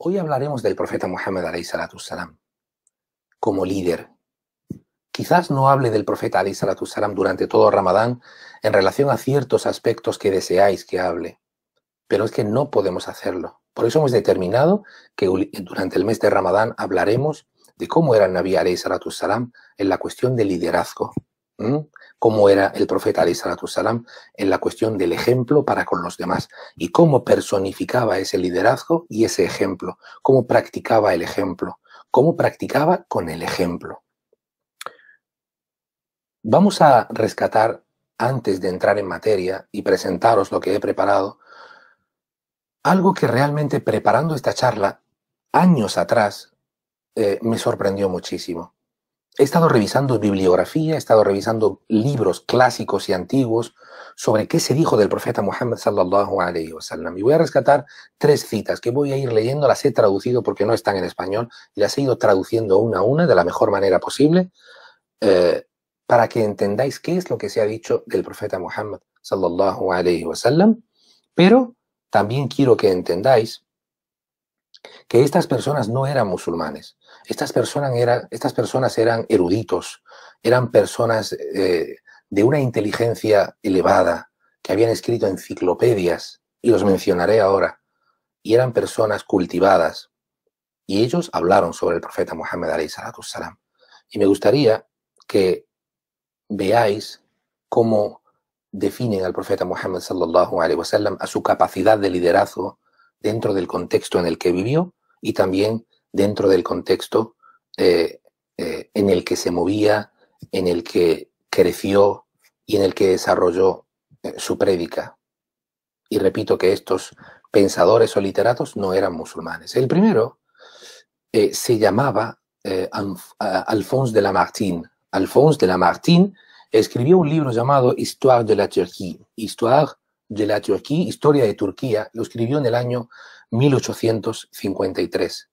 Hoy hablaremos del profeta Muhammad salam como líder. Quizás no hable del profeta salam durante todo Ramadán en relación a ciertos aspectos que deseáis que hable, pero es que no podemos hacerlo. Por eso hemos determinado que durante el mes de Ramadán hablaremos de cómo era el Nabi salam en la cuestión del liderazgo cómo era el profeta Ali Salam en la cuestión del ejemplo para con los demás y cómo personificaba ese liderazgo y ese ejemplo, cómo practicaba el ejemplo, cómo practicaba con el ejemplo. Vamos a rescatar, antes de entrar en materia y presentaros lo que he preparado, algo que realmente preparando esta charla, años atrás, eh, me sorprendió muchísimo he estado revisando bibliografía, he estado revisando libros clásicos y antiguos sobre qué se dijo del profeta Muhammad sallallahu alayhi wa sallam. Y voy a rescatar tres citas que voy a ir leyendo, las he traducido porque no están en español y las he ido traduciendo una a una de la mejor manera posible eh, para que entendáis qué es lo que se ha dicho del profeta Muhammad sallallahu alayhi wa sallam. Pero también quiero que entendáis que estas personas no eran musulmanes, estas personas, eran, estas personas eran eruditos, eran personas eh, de una inteligencia elevada, que habían escrito enciclopedias, y los mencionaré ahora, y eran personas cultivadas, y ellos hablaron sobre el profeta Muhammad salam. Y me gustaría que veáis cómo definen al profeta Muhammad sallallahu a su capacidad de liderazgo, dentro del contexto en el que vivió y también dentro del contexto eh, eh, en el que se movía, en el que creció y en el que desarrolló eh, su prédica. Y repito que estos pensadores o literatos no eran musulmanes. El primero se llamaba Alphonse de Lamartine. Alphonse de Lamartine escribió un libro llamado Histoire de la Turquía, Histoire de Historia de Turquía, lo escribió en el año 1853.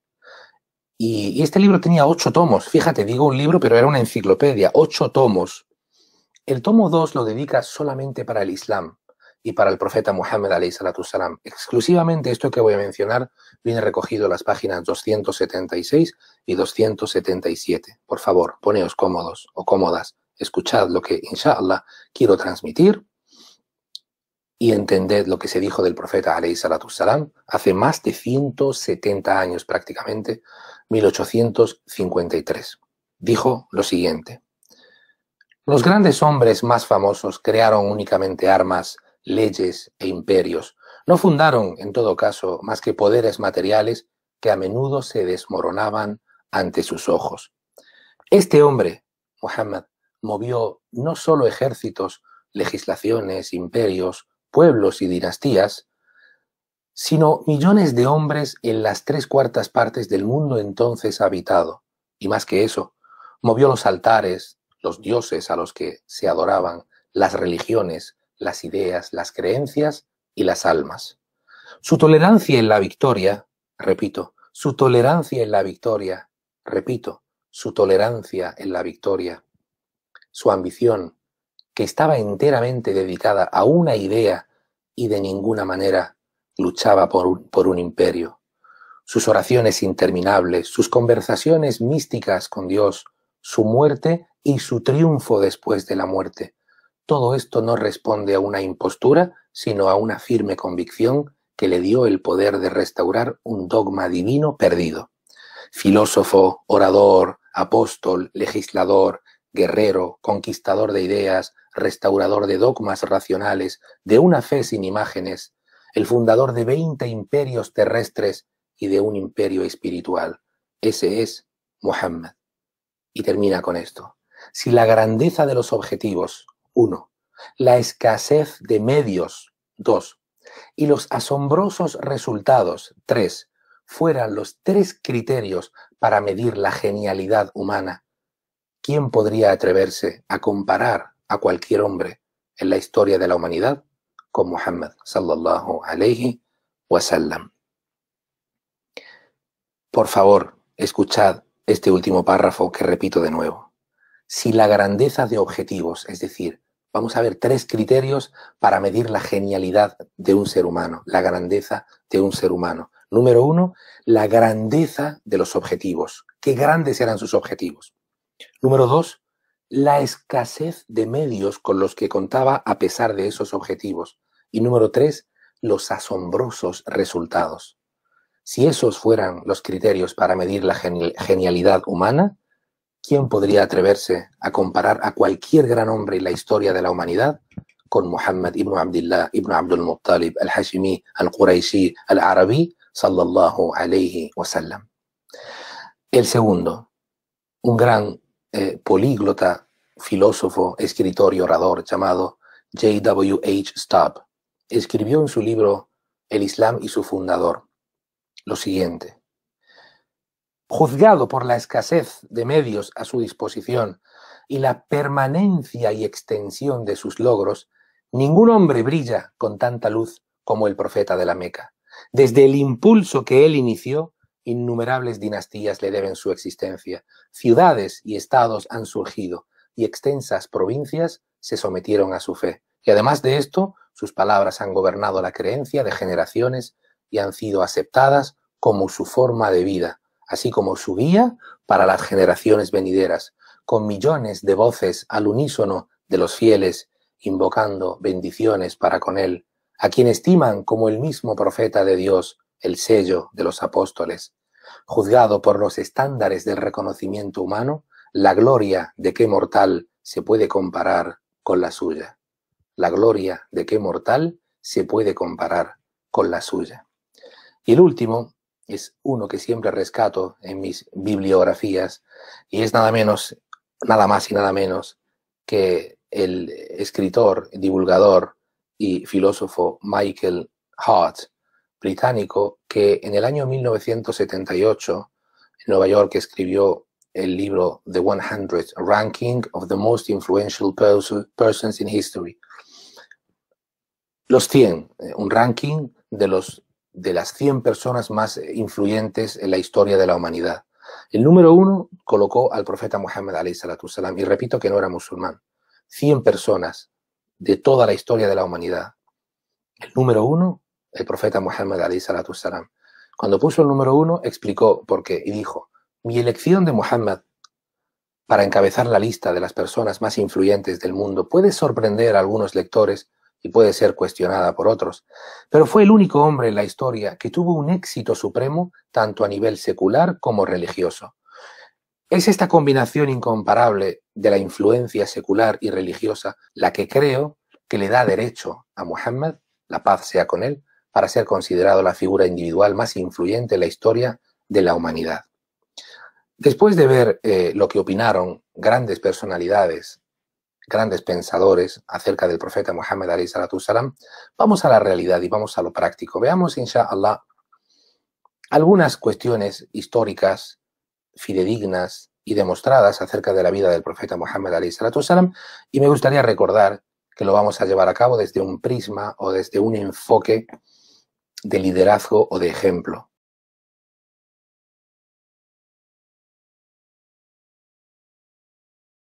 Y, este libro tenía ocho tomos. Fíjate, digo un libro, pero era una enciclopedia, ocho tomos. El tomo 2 lo dedica solamente para el Islam y para el profeta Muhammad salam. Exclusivamente esto que voy a mencionar viene recogido en las páginas 276 y 277. Por favor, poneos cómodos o cómodas, escuchad lo que, inshallah, quiero transmitir y entended lo que se dijo del profeta alayhi salatu salam hace más de 170 años prácticamente, 1853. Dijo lo siguiente. Los grandes hombres más famosos crearon únicamente armas, leyes e imperios. No fundaron, en todo caso, más que poderes materiales que a menudo se desmoronaban ante sus ojos. Este hombre, Muhammad, movió no solo ejércitos, legislaciones, imperios, pueblos y dinastías, sino millones de hombres en las tres cuartas partes del mundo entonces habitado. Y más que eso, movió los altares, los dioses a los que se adoraban, las religiones, las ideas, las creencias y las almas. Su tolerancia en la victoria, repito, su tolerancia en la victoria, repito, su tolerancia en la victoria, su ambición, que estaba enteramente dedicada a una idea y de ninguna manera luchaba por un, por un imperio. Sus oraciones interminables, sus conversaciones místicas con Dios, su muerte y su triunfo después de la muerte. Todo esto no responde a una impostura, sino a una firme convicción que le dio el poder de restaurar un dogma divino perdido. Filósofo, orador, apóstol, legislador, guerrero, conquistador de ideas, restaurador de dogmas racionales, de una fe sin imágenes, el fundador de veinte imperios terrestres y de un imperio espiritual. Ese es Muhammad. Y termina con esto. Si la grandeza de los objetivos, uno, la escasez de medios, dos, y los asombrosos resultados, tres, fueran los tres criterios para medir la genialidad humana, ¿quién podría atreverse a comparar a cualquier hombre en la historia de la humanidad con Muhammad sallallahu alayhi sallam? Por favor, escuchad este último párrafo que repito de nuevo. Si la grandeza de objetivos, es decir, vamos a ver tres criterios para medir la genialidad de un ser humano, la grandeza de un ser humano. Número uno, la grandeza de los objetivos. ¿Qué grandes eran sus objetivos? Número dos, la escasez de medios con los que contaba a pesar de esos objetivos. Y número tres, los asombrosos resultados. Si esos fueran los criterios para medir la genialidad humana, ¿quién podría atreverse a comparar a cualquier gran hombre en la historia de la humanidad con Muhammad ibn Abdullah ibn Abdul Muttalib al-Hashimi al-Quraishi al-Arabi sallallahu alayhi sallam? El segundo, un gran eh, políglota, filósofo, escritor y orador llamado J.W.H. Stubb, escribió en su libro El Islam y su fundador lo siguiente. Juzgado por la escasez de medios a su disposición y la permanencia y extensión de sus logros, ningún hombre brilla con tanta luz como el profeta de la Meca. Desde el impulso que él inició Innumerables dinastías le deben su existencia. Ciudades y estados han surgido y extensas provincias se sometieron a su fe. Y además de esto, sus palabras han gobernado la creencia de generaciones y han sido aceptadas como su forma de vida, así como su guía para las generaciones venideras, con millones de voces al unísono de los fieles invocando bendiciones para con él, a quien estiman como el mismo profeta de Dios, el sello de los apóstoles. Juzgado por los estándares del reconocimiento humano, la gloria de qué mortal se puede comparar con la suya. La gloria de qué mortal se puede comparar con la suya. Y el último es uno que siempre rescato en mis bibliografías y es nada menos, nada más y nada menos que el escritor, divulgador y filósofo Michael Hart, británico que en el año 1978 en Nueva York escribió el libro The 100 Ranking of the Most Influential Persons in History. Los 100, eh, un ranking de, los, de las 100 personas más eh, influyentes en la historia de la humanidad. El número uno colocó al profeta Muhammad salam y repito que no era musulmán. 100 personas de toda la historia de la humanidad. El número uno el profeta Muhammad Cuando puso el número uno, explicó por qué y dijo, mi elección de Muhammad para encabezar la lista de las personas más influyentes del mundo puede sorprender a algunos lectores y puede ser cuestionada por otros, pero fue el único hombre en la historia que tuvo un éxito supremo tanto a nivel secular como religioso. Es esta combinación incomparable de la influencia secular y religiosa la que creo que le da derecho a Muhammad, la paz sea con él, para ser considerado la figura individual más influyente en la historia de la humanidad. Después de ver eh, lo que opinaron grandes personalidades, grandes pensadores acerca del profeta Muhammad salatu Salam, vamos a la realidad y vamos a lo práctico. Veamos, Insha'Allah, algunas cuestiones históricas, fidedignas y demostradas acerca de la vida del profeta Muhammad salatu Salam, y me gustaría recordar que lo vamos a llevar a cabo desde un prisma o desde un enfoque de liderazgo o de ejemplo.